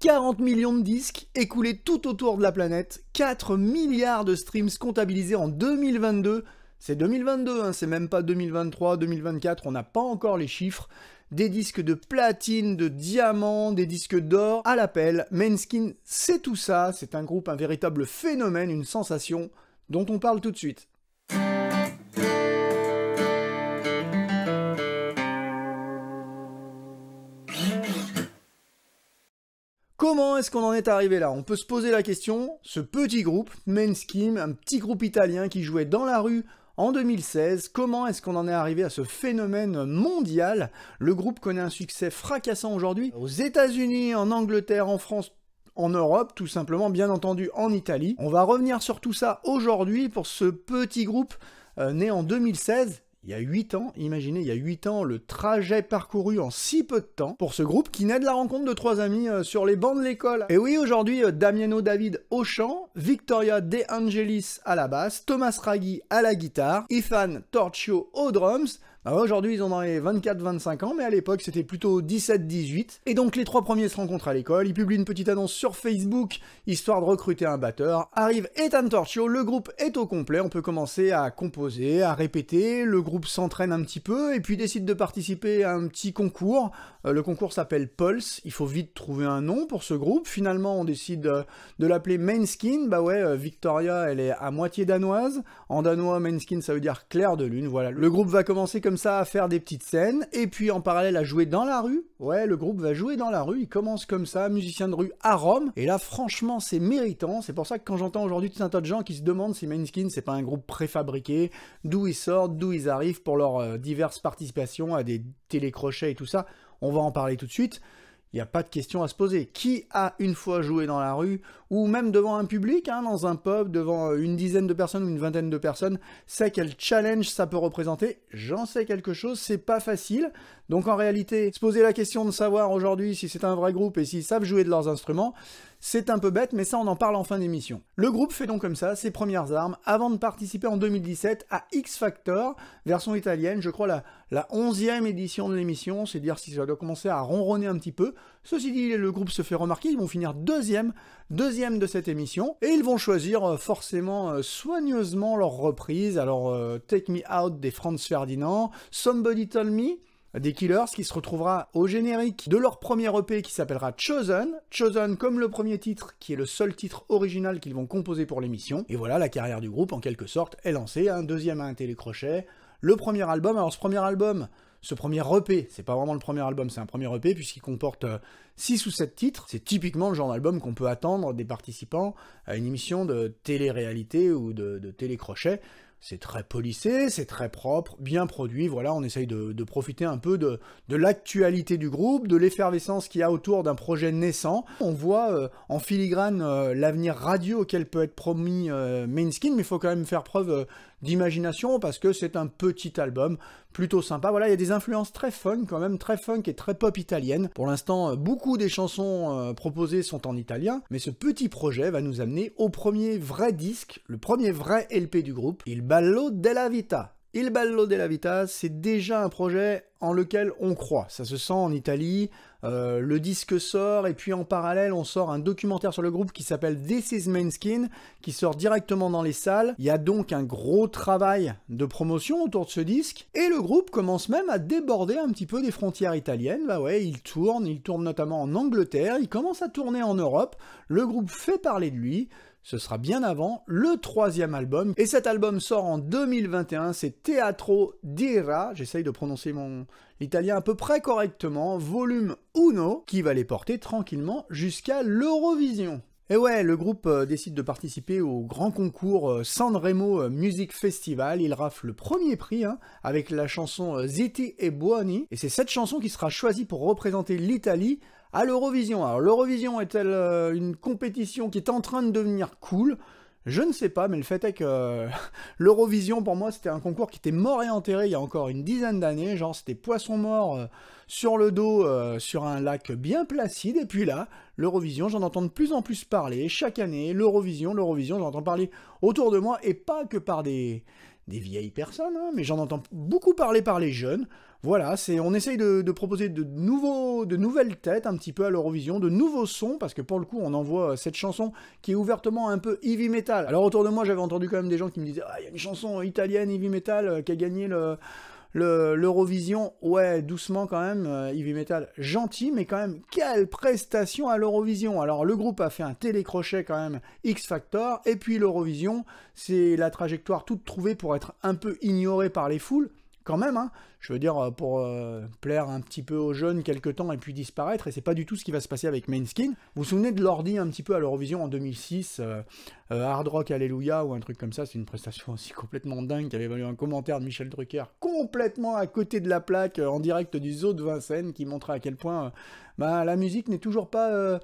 40 millions de disques écoulés tout autour de la planète, 4 milliards de streams comptabilisés en 2022. C'est 2022, hein, c'est même pas 2023, 2024, on n'a pas encore les chiffres. Des disques de platine, de diamants, des disques d'or à l'appel. Mainskin, c'est tout ça, c'est un groupe, un véritable phénomène, une sensation dont on parle tout de suite. Comment est-ce qu'on en est arrivé là On peut se poser la question, ce petit groupe, Scheme, un petit groupe italien qui jouait dans la rue en 2016, comment est-ce qu'on en est arrivé à ce phénomène mondial Le groupe connaît un succès fracassant aujourd'hui aux États-Unis, en Angleterre, en France, en Europe, tout simplement, bien entendu en Italie. On va revenir sur tout ça aujourd'hui pour ce petit groupe euh, né en 2016 il y a 8 ans, imaginez, il y a 8 ans, le trajet parcouru en si peu de temps pour ce groupe qui naît de la rencontre de trois amis euh, sur les bancs de l'école. Et oui, aujourd'hui, euh, Damiano David au chant, Victoria De Angelis à la basse, Thomas Raghi à la guitare, Ethan Torchio aux drums, bah, aujourd'hui, ils ont dans les 24-25 ans, mais à l'époque, c'était plutôt 17-18. Et donc, les trois premiers se rencontrent à l'école, ils publient une petite annonce sur Facebook, histoire de recruter un batteur. Arrive Ethan Torchio, le groupe est au complet, on peut commencer à composer, à répéter, le groupe s'entraîne un petit peu, et puis décide de participer à un petit concours. Euh, le concours s'appelle Pulse, il faut vite trouver un nom pour ce groupe. Finalement, on décide euh, de l'appeler Mainskin. Bah ouais, euh, Victoria, elle est à moitié danoise. En danois, Mainskin, ça veut dire clair de lune. Voilà, le groupe va commencer comme ça à faire des petites scènes, et puis en parallèle à jouer dans la rue. Ouais, le groupe va jouer dans la rue, il commence comme ça, musicien de rue à Rome, et là franchement c'est méritant, c'est pour ça que quand j'entends aujourd'hui tout un tas de gens qui se demandent si Mainskin c'est pas un groupe préfabriqué, d'où ils sortent, d'où ils arrivent pour leurs euh, diverses participations à des télécrochets et tout ça, on va en parler tout de suite. Il n'y a pas de question à se poser. Qui a une fois joué dans la rue, ou même devant un public, hein, dans un pub, devant euh, une dizaine de personnes ou une vingtaine de personnes, sait quel challenge ça peut représenter J'en sais quelque chose, c'est pas facile. Donc en réalité, se poser la question de savoir aujourd'hui si c'est un vrai groupe et s'ils savent jouer de leurs instruments, c'est un peu bête, mais ça on en parle en fin d'émission. Le groupe fait donc comme ça ses premières armes avant de participer en 2017 à X Factor, version italienne, je crois la, la 11e édition de l'émission, c'est dire si ça doit commencer à ronronner un petit peu. Ceci dit, le groupe se fait remarquer, ils vont finir deuxième, deuxième de cette émission, et ils vont choisir euh, forcément euh, soigneusement leur reprise. Alors, euh, Take Me Out des Franz Ferdinand, Somebody Told Me, des Killers qui se retrouvera au générique de leur premier EP qui s'appellera Chosen. Chosen comme le premier titre qui est le seul titre original qu'ils vont composer pour l'émission. Et voilà, la carrière du groupe en quelque sorte est lancée. Un deuxième à un télécrochet. Le premier album, alors ce premier album, ce premier EP, c'est pas vraiment le premier album, c'est un premier EP puisqu'il comporte 6 euh, ou 7 titres. C'est typiquement le genre d'album qu'on peut attendre des participants à une émission de télé-réalité ou de, de télécrochet c'est très polissé, c'est très propre, bien produit. Voilà, on essaye de, profiter un peu de, l'actualité du groupe, de l'effervescence qu'il y a autour d'un projet naissant. On voit euh, en filigrane euh, l'avenir radio auquel peut être promis euh, Main Skin mais il faut quand même faire preuve d'imagination parce que c'est un petit album plutôt sympa. Voilà, il y a des influences très fun quand même, très funk et très pop italienne. Pour l'instant, beaucoup des chansons proposées sont en italien, mais ce petit projet va nous amener au premier vrai disque, le premier vrai LP du groupe. Il ballo della vita. Il ballo della vita, c'est déjà un projet en lequel on croit. Ça se sent en Italie, euh, le disque sort, et puis en parallèle, on sort un documentaire sur le groupe qui s'appelle This is Main qui sort directement dans les salles. Il y a donc un gros travail de promotion autour de ce disque, et le groupe commence même à déborder un petit peu des frontières italiennes. Bah ouais, il tourne, il tourne notamment en Angleterre, il commence à tourner en Europe, le groupe fait parler de lui, ce sera bien avant, le troisième album. Et cet album sort en 2021, c'est Teatro d'Ira, j'essaye de prononcer mon italien à peu près correctement, volume uno, qui va les porter tranquillement jusqu'à l'Eurovision. Et ouais, le groupe euh, décide de participer au grand concours euh, Sanremo euh, Music Festival. Il rafle le premier prix hein, avec la chanson Ziti e Buoni. Et c'est cette chanson qui sera choisie pour représenter l'Italie à l'Eurovision. Alors l'Eurovision est-elle une compétition qui est en train de devenir cool je ne sais pas, mais le fait est que euh, l'Eurovision, pour moi, c'était un concours qui était mort et enterré il y a encore une dizaine d'années. Genre, c'était poisson mort euh, sur le dos, euh, sur un lac bien placide. Et puis là, l'Eurovision, j'en entends de plus en plus parler. Chaque année, l'Eurovision, l'Eurovision, j'en entends parler autour de moi et pas que par des, des vieilles personnes, hein, mais j'en entends beaucoup parler par les jeunes. Voilà, c'est on essaye de, proposer de nouveaux, de nouvelles têtes un petit peu à l'Eurovision, de nouveaux sons parce que pour le coup on envoie cette chanson qui est ouvertement un peu heavy metal. Alors autour de moi j'avais entendu quand même des gens qui me disaient ah il y a une chanson italienne heavy metal euh, qui a gagné le l'Eurovision, ouais, doucement quand même, euh, Heavy Metal, gentil, mais quand même, quelle prestation à l'Eurovision Alors le groupe a fait un télécrochet quand même, X Factor, et puis l'Eurovision, c'est la trajectoire toute trouvée pour être un peu ignorée par les foules, quand même. Hein. Je veux dire, euh, pour euh, plaire un petit peu aux jeunes quelques temps et puis disparaître. Et c'est pas du tout ce qui va se passer avec Skin. Vous vous souvenez de l'ordi un petit peu à l'Eurovision en 2006, euh, Hard Rock Alléluia ou un truc comme ça. C'est une prestation aussi complètement dingue qui avait valu un commentaire de Michel Drucker complètement à côté de la plaque en direct du zoo de Vincennes qui montrait à quel point bah, la musique n'est toujours pas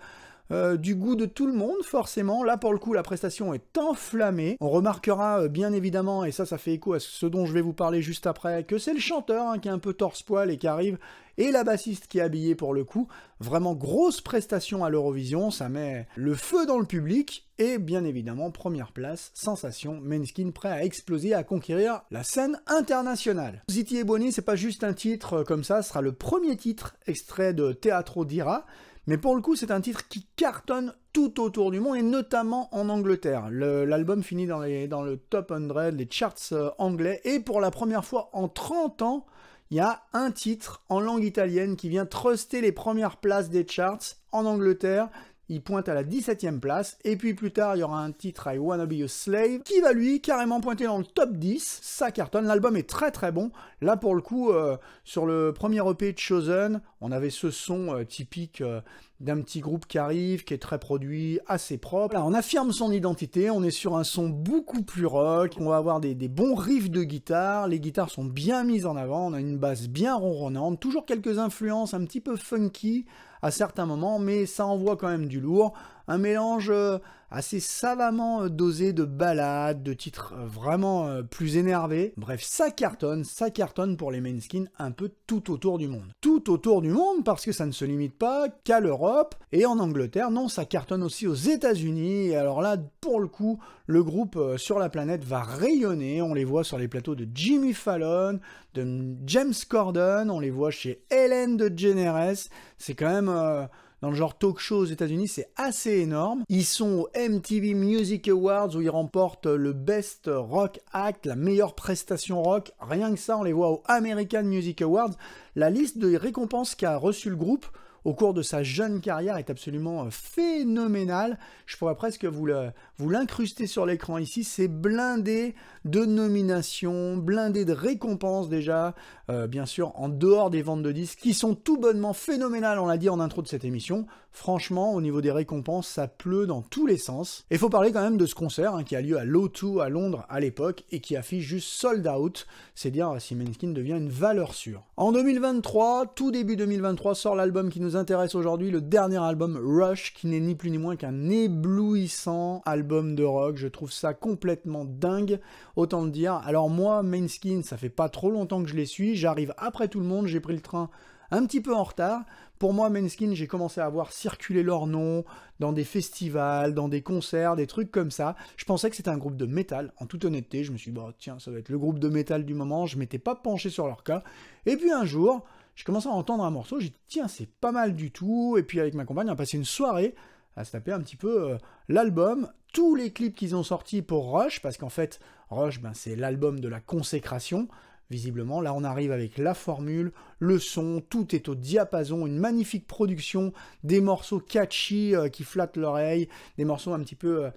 euh, du goût de tout le monde, forcément. Là, pour le coup, la prestation est enflammée. On remarquera euh, bien évidemment, et ça, ça fait écho à ce dont je vais vous parler juste après, que c'est le chanteur hein, qui est un peu torse-poil et qui arrive, et la bassiste qui est habillée pour le coup. Vraiment grosse prestation à l'Eurovision, ça met le feu dans le public. Et bien évidemment, première place, sensation, Menskin prêt à exploser, à conquérir la scène internationale. City et Bonnie, c'est pas juste un titre euh, comme ça, ce sera le premier titre extrait de Teatro Dira. Mais pour le coup, c'est un titre qui cartonne tout autour du monde et notamment en Angleterre. L'album finit dans, le top 100, des charts euh, anglais, et pour la première fois en 30 ans, il y a un titre en langue italienne qui vient truster les premières places des charts en Angleterre il pointe à la 17ème place, et puis plus tard il y aura un titre I Wanna Be a Slave, qui va lui carrément pointer dans le top 10, ça cartonne, l'album est très très bon, là pour le coup, euh, sur le premier EP de Chosen, on avait ce son euh, typique euh, d'un petit groupe qui arrive, qui est très produit, assez propre, là on affirme son identité, on est sur un son beaucoup plus rock, on va avoir des, des bons riffs de guitare, les guitares sont bien mises en avant, on a une basse bien ronronnante, toujours quelques influences un petit peu funky, à certains moments, mais ça envoie quand même du lourd un mélange euh, assez savamment euh, dosé de ballades, de titres euh, vraiment plus énervés. Bref, ça cartonne, ça cartonne pour les main skins un peu tout autour du monde. Tout autour du monde parce que ça ne se limite pas qu'à l'Europe et en Angleterre. Non, ça cartonne aussi aux États-Unis. Et alors là, pour le coup, le groupe sur la planète va rayonner. On les voit sur les plateaux de Jimmy Fallon, de James Corden, on les voit chez Hélène de Generes. C'est quand même dans le genre talk show aux États-Unis, c'est assez énorme. Ils sont aux MTV Music Awards où ils remportent le Best Rock Act, la meilleure prestation rock. Rien que ça, on les voit aux American Music Awards. La liste des récompenses qu'a reçu le groupe, au cours de sa jeune carrière est absolument euh, phénoménal. Je pourrais presque vous l'incruster vous sur l'écran ici. C'est blindé de nominations, blindé de récompenses déjà, euh, bien sûr, en dehors des ventes de disques, qui sont tout bonnement phénoménales, on l'a dit en intro de cette émission. Franchement, au niveau des récompenses, ça pleut dans tous les sens. Et faut parler quand même de ce concert hein, qui a lieu à l'O2 à Londres à l'époque et qui affiche juste sold out, c'est dire si devient une valeur sûre. En 2023, tout début 2023, sort l'album qui nous intéresse aujourd'hui, le dernier album Rush, qui n'est ni plus ni moins qu'un éblouissant album de rock. Je trouve ça complètement dingue, autant le dire. Alors moi, Mainskin, ça fait pas trop longtemps que je les suis, j'arrive après tout le monde, j'ai pris le train un petit peu en retard. Pour moi, mainskin j'ai commencé à voir circuler leur nom dans des festivals, dans des concerts, des trucs comme ça. Je pensais que c'était un groupe de métal. En toute honnêteté, je me suis dit, bah, tiens, ça va être le groupe de métal du moment. Je m'étais pas penché sur leur cas. Et puis un jour, je commençais à entendre un morceau, j'ai dit tiens, c'est pas mal du tout. Et puis avec ma compagne, on a passé une soirée à se taper un petit peu euh, l'album, tous les clips qu'ils ont sortis pour Rush, parce qu'en fait, Rush, ben, c'est l'album de la consécration. Visiblement, là on arrive avec la formule, le son, tout est au diapason, une magnifique production, des morceaux catchy euh, qui flattent l'oreille, des morceaux un petit peu euh,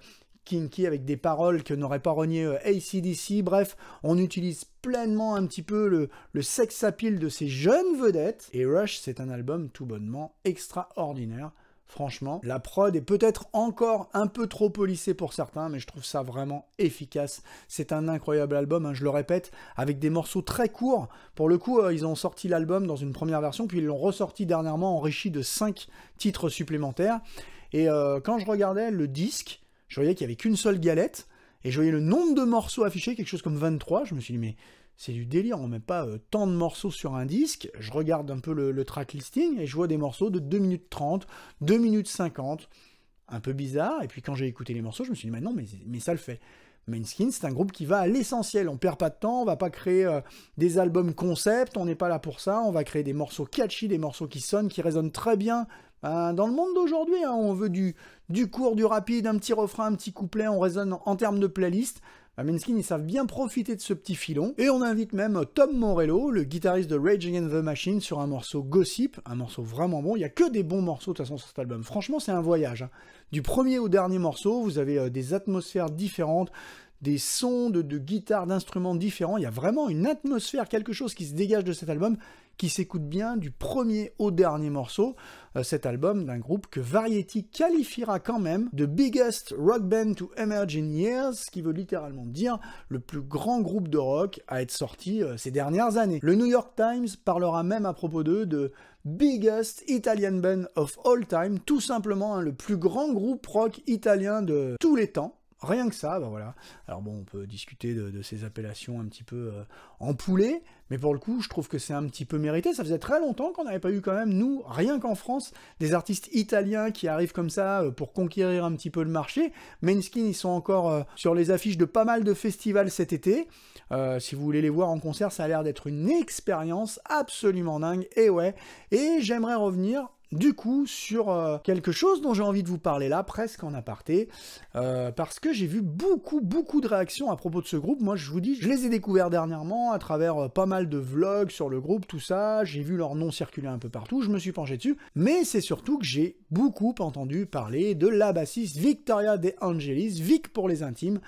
kinky avec des paroles que n'aurait pas renié euh, ACDC. Bref, on utilise pleinement un petit peu le, sex appeal de ces jeunes vedettes. Et Rush, c'est un album tout bonnement extraordinaire. Franchement, la prod est peut-être encore un peu trop polissée pour certains, mais je trouve ça vraiment efficace. C'est un incroyable album, hein, je le répète, avec des morceaux très courts. Pour le coup, euh, ils ont sorti l'album dans une première version, puis ils l'ont ressorti dernièrement enrichi de 5 titres supplémentaires. Et euh, quand je regardais le disque, je voyais qu'il n'y avait qu'une seule galette, et je voyais le nombre de morceaux affichés, quelque chose comme 23, je me suis dit, mais c'est du délire, on ne met pas euh, tant de morceaux sur un disque, je regarde un peu le, track listing, et je vois des morceaux de 2 minutes 30, 2 minutes 50, un peu bizarre, et puis quand j'ai écouté les morceaux, je me suis dit, mais non, mais, ça le fait. Mainskin, c'est un groupe qui va à l'essentiel. On perd pas de temps, on va pas créer euh, des albums concept, on n'est pas là pour ça. On va créer des morceaux catchy, des morceaux qui sonnent, qui résonnent très bien Hein, dans le monde d'aujourd'hui, hein, on veut du, du court, du rapide, un petit refrain, un petit couplet, on raisonne en, termes de playlist. Ben, ils savent bien profiter de ce petit filon. Et on invite même Tom Morello, le guitariste de Raging Against the Machine, sur un morceau Gossip, un morceau vraiment bon. Il n'y a que des bons morceaux de toute façon sur cet album. Franchement, c'est un voyage. Hein. Du premier au dernier morceau, vous avez euh, des atmosphères différentes, des sons de, guitare, guitares, d'instruments différents. Il y a vraiment une atmosphère, quelque chose qui se dégage de cet album qui s'écoute bien du premier au dernier morceau. Euh, cet album d'un groupe que Variety qualifiera quand même de biggest rock band to emerge in years, ce qui veut littéralement dire le plus grand groupe de rock à être sorti euh, ces dernières années. Le New York Times parlera même à propos d'eux de biggest Italian band of all time, tout simplement hein, le plus grand groupe rock italien de tous les temps. Rien que ça, ben voilà. Alors bon, on peut discuter de, ces appellations un petit peu euh, en poulet, mais pour le coup, je trouve que c'est un petit peu mérité. Ça faisait très longtemps qu'on n'avait pas eu quand même, nous, rien qu'en France, des artistes italiens qui arrivent comme ça euh, pour conquérir un petit peu le marché. Mainskin, ils sont encore euh, sur les affiches de pas mal de festivals cet été. si vous voulez les voir en concert, ça a l'air d'être une expérience absolument dingue. Et ouais, et j'aimerais revenir du coup sur euh, quelque chose dont j'ai envie de vous parler là, presque en aparté, euh, parce que j'ai vu beaucoup, beaucoup de réactions à propos de ce groupe. Moi, je vous dis, je les ai découverts dernièrement à travers euh, pas mal de vlogs sur le groupe, tout ça. J'ai vu leur nom circuler un peu partout, je me suis penché dessus, mais c'est surtout que j'ai beaucoup entendu parler de la bassiste Victoria De Angelis, Vic pour les intimes.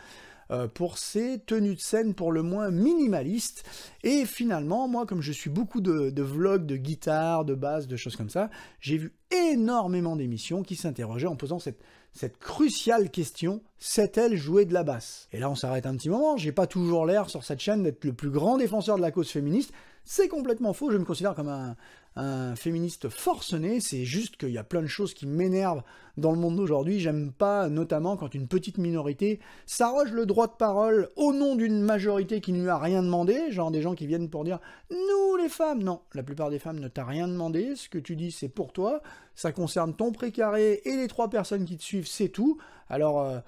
Euh, pour ses tenues de scène pour le moins minimalistes. Et finalement, moi, comme je suis beaucoup de, vlogs, de guitare, de basse, de choses comme ça, j'ai vu énormément d'émissions qui s'interrogeaient en posant cette, cette cruciale question, sait-elle jouer de la basse Et là, on s'arrête un petit moment, j'ai pas toujours l'air sur cette chaîne d'être le plus grand défenseur de la cause féministe, c'est complètement faux, je me considère comme un, un féministe forcené, c'est juste qu'il y a plein de choses qui m'énervent dans le monde d'aujourd'hui. J'aime pas, notamment quand une petite minorité s'arroge le droit de parole au nom d'une majorité qui ne lui a rien demandé, genre des gens qui viennent pour dire nous les femmes. Non, la plupart des femmes ne t'a rien demandé, ce que tu dis c'est pour toi, ça concerne ton précaré et les trois personnes qui te suivent, c'est tout. Alors. Euh,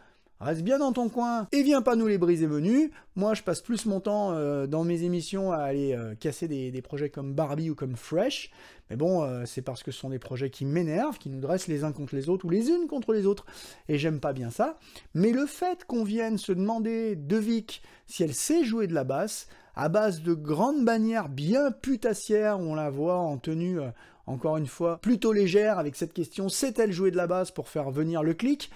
reste bien dans ton coin et viens pas nous les briser menus. Moi, je passe plus mon temps euh, dans mes émissions à aller euh, casser des, projets comme Barbie ou comme Fresh, mais bon, euh, c'est parce que ce sont des projets qui m'énervent, qui nous dressent les uns contre les autres ou les unes contre les autres, et j'aime pas bien ça. Mais le fait qu'on vienne se demander de Vic si elle sait jouer de la basse, à base de grandes bannières bien putassières, on la voit en tenue encore une fois, plutôt légère avec cette question sait-elle jouer de la basse pour faire venir le clic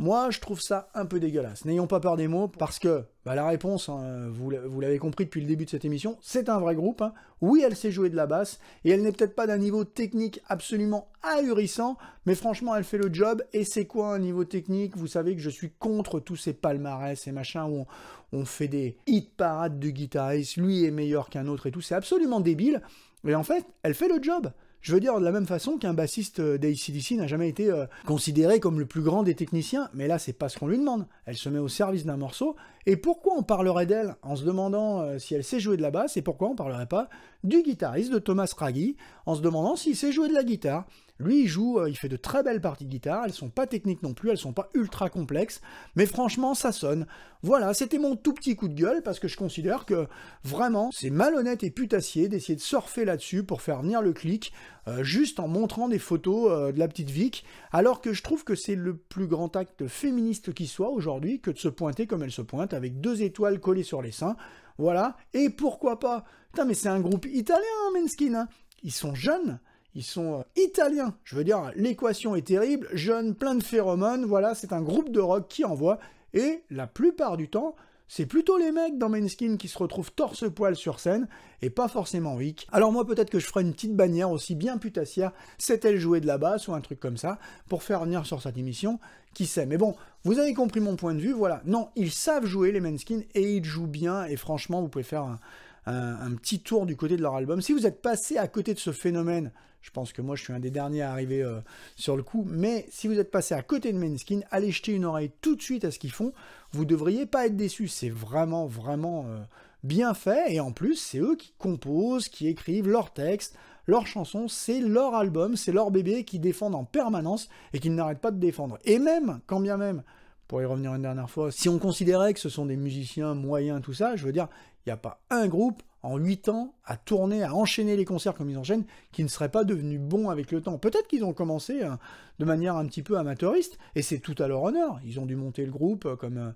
moi, je trouve ça un peu dégueulasse. N'ayons pas peur des mots, parce que bah, la réponse, hein, vous l'avez compris depuis le début de cette émission, c'est un vrai groupe. Hein. Oui, elle sait jouer de la basse, et elle n'est peut-être pas d'un niveau technique absolument ahurissant, mais franchement, elle fait le job, et c'est quoi un niveau technique Vous savez que je suis contre tous ces palmarès ces machins où on, fait des hit parades de guitares. lui est meilleur qu'un autre et tout, c'est absolument débile, mais en fait, elle fait le job. Je veux dire, de la même façon qu'un bassiste euh, d'ACDC n'a jamais été euh, considéré comme le plus grand des techniciens, mais là, c'est pas ce qu'on lui demande. Elle se met au service d'un morceau, et pourquoi on parlerait d'elle en se demandant euh, si elle sait jouer de la basse, et pourquoi on parlerait pas du guitariste de Thomas Raggi en se demandant s'il sait jouer de la guitare lui, il joue, euh, il fait de très belles parties de guitare, elles sont pas techniques non plus, elles sont pas ultra complexes, mais franchement, ça sonne. Voilà, c'était mon tout petit coup de gueule parce que je considère que vraiment, c'est malhonnête et putassier d'essayer de surfer là-dessus pour faire venir le clic euh, juste en montrant des photos euh, de la petite Vic, alors que je trouve que c'est le plus grand acte féministe qui soit aujourd'hui que de se pointer comme elle se pointe avec deux étoiles collées sur les seins. Voilà, et pourquoi pas Putain, mais c'est un groupe italien, hein, hein. Ils sont jeunes ils sont euh, italiens. Je veux dire, l'équation est terrible. Jeunes, plein de phéromones. Voilà, c'est un groupe de rock qui envoie. Et la plupart du temps, c'est plutôt les mecs dans Manskin qui se retrouvent torse-poil sur scène, et pas forcément Vic. Alors moi, peut-être que je ferai une petite bannière aussi bien putassière, c'est-elle jouer de la basse ou un truc comme ça, pour faire venir sur cette émission, qui sait. Mais bon, vous avez compris mon point de vue, voilà. Non, ils savent jouer les Skin et ils jouent bien, et franchement, vous pouvez faire un petit tour du côté de leur album. Si vous êtes passé à côté de ce phénomène, je pense que moi, je suis un des derniers à arriver euh, sur le coup. Mais si vous êtes passé à côté de skin allez jeter une oreille tout de suite à ce qu'ils font. Vous devriez pas être déçu. C'est vraiment, vraiment euh, bien fait. Et en plus, c'est eux qui composent, qui écrivent leurs textes, leurs chansons. C'est leur album, c'est leur bébé qu'ils défendent en permanence et qu'ils n'arrêtent pas de défendre. Et même, quand bien même, pour y revenir une dernière fois, si on considérait que ce sont des musiciens moyens, tout ça, je veux dire, il n'y a pas un groupe en 8 ans à tourner, à enchaîner les concerts comme ils enchaînent, qui ne seraient pas devenus bons avec le temps. Peut-être qu'ils ont commencé hein, de manière un petit peu amateuriste, et c'est tout à leur honneur. Ils ont dû monter le groupe euh, comme, euh,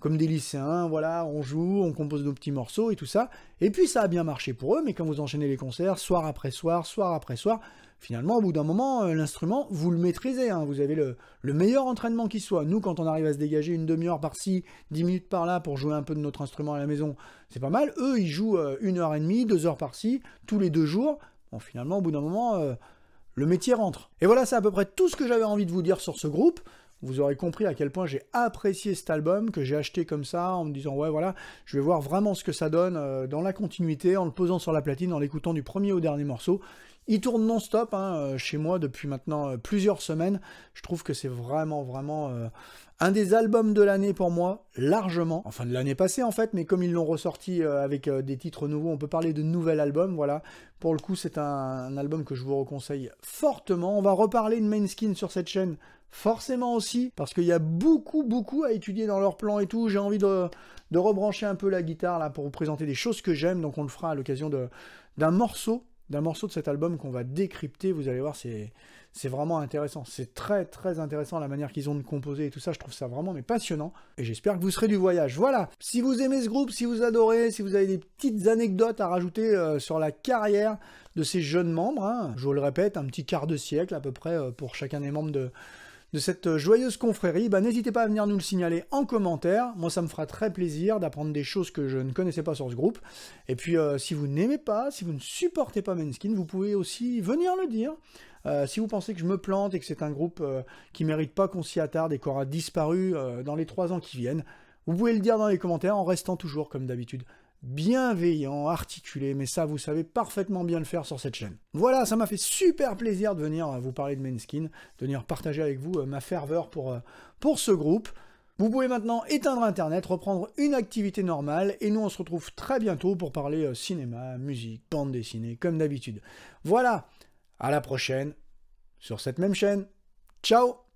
comme des lycéens, voilà, on joue, on compose nos petits morceaux et tout ça. Et puis ça a bien marché pour eux, mais quand vous enchaînez les concerts, soir après soir, soir après soir, finalement, au bout d'un moment, euh, l'instrument, vous le maîtrisez. Hein. Vous avez le, meilleur entraînement qui soit. Nous, quand on arrive à se dégager une demi-heure par-ci, dix minutes par-là pour jouer un peu de notre instrument à la maison, c'est pas mal. Eux, ils jouent euh, une heure et demie, deux heures par-ci, tous les deux jours. Bon, finalement, au bout d'un moment, euh, le métier rentre. Et voilà, c'est à peu près tout ce que j'avais envie de vous dire sur ce groupe. Vous aurez compris à quel point j'ai apprécié cet album, que j'ai acheté comme ça, en me disant ouais voilà, je vais voir vraiment ce que ça donne dans la continuité, en le posant sur la platine, en l'écoutant du premier au dernier morceau. Il tourne non-stop hein, euh, chez moi depuis maintenant euh, plusieurs semaines. Je trouve que c'est vraiment, vraiment euh, un des albums de l'année pour moi, largement. Enfin, de l'année passée en fait, mais comme ils l'ont ressorti avec des titres nouveaux, on peut parler de nouvel album, voilà. Pour le coup, c'est un, album que je vous reconseille fortement. On va reparler de Main Skin sur cette chaîne, forcément aussi, parce qu'il y a beaucoup, beaucoup à étudier dans leur plan et tout. J'ai envie de, de rebrancher un peu la guitare là pour vous présenter des choses que j'aime, donc on le fera à l'occasion d'un morceau d'un morceau de cet album qu'on va décrypter. Vous allez voir, c'est vraiment intéressant. C'est très très intéressant la manière qu'ils ont de composer et tout ça. Je trouve ça vraiment mais passionnant. Et j'espère que vous serez du voyage. Voilà. Si vous aimez ce groupe, si vous adorez, si vous avez des petites anecdotes à rajouter euh, sur la carrière de ces jeunes membres, hein, je vous le répète, un petit quart de siècle à peu près euh, pour chacun des membres de de cette joyeuse confrérie, bah, n'hésitez pas à venir nous le signaler en commentaire. Moi, ça me fera très plaisir d'apprendre des choses que je ne connaissais pas sur ce groupe. Et puis, euh, si vous n'aimez pas, si vous ne supportez pas Menskin, vous pouvez aussi venir le dire. Euh, si vous pensez que je me plante et que c'est un groupe qui euh, qui mérite pas qu'on s'y attarde et qui aura disparu dans les trois ans qui viennent, vous pouvez le dire dans les commentaires en restant toujours, comme d'habitude, bienveillant, articulé, mais ça, vous savez parfaitement bien le faire sur cette chaîne. Voilà, ça m'a fait super plaisir de venir euh, vous parler de Mainskin, de venir partager avec vous euh, ma ferveur pour, euh, pour ce groupe. Vous pouvez maintenant éteindre Internet, reprendre une activité normale, et nous on se retrouve très bientôt pour parler cinéma, musique, bande dessinée, comme d'habitude. Voilà, à la prochaine, sur cette même chaîne. Ciao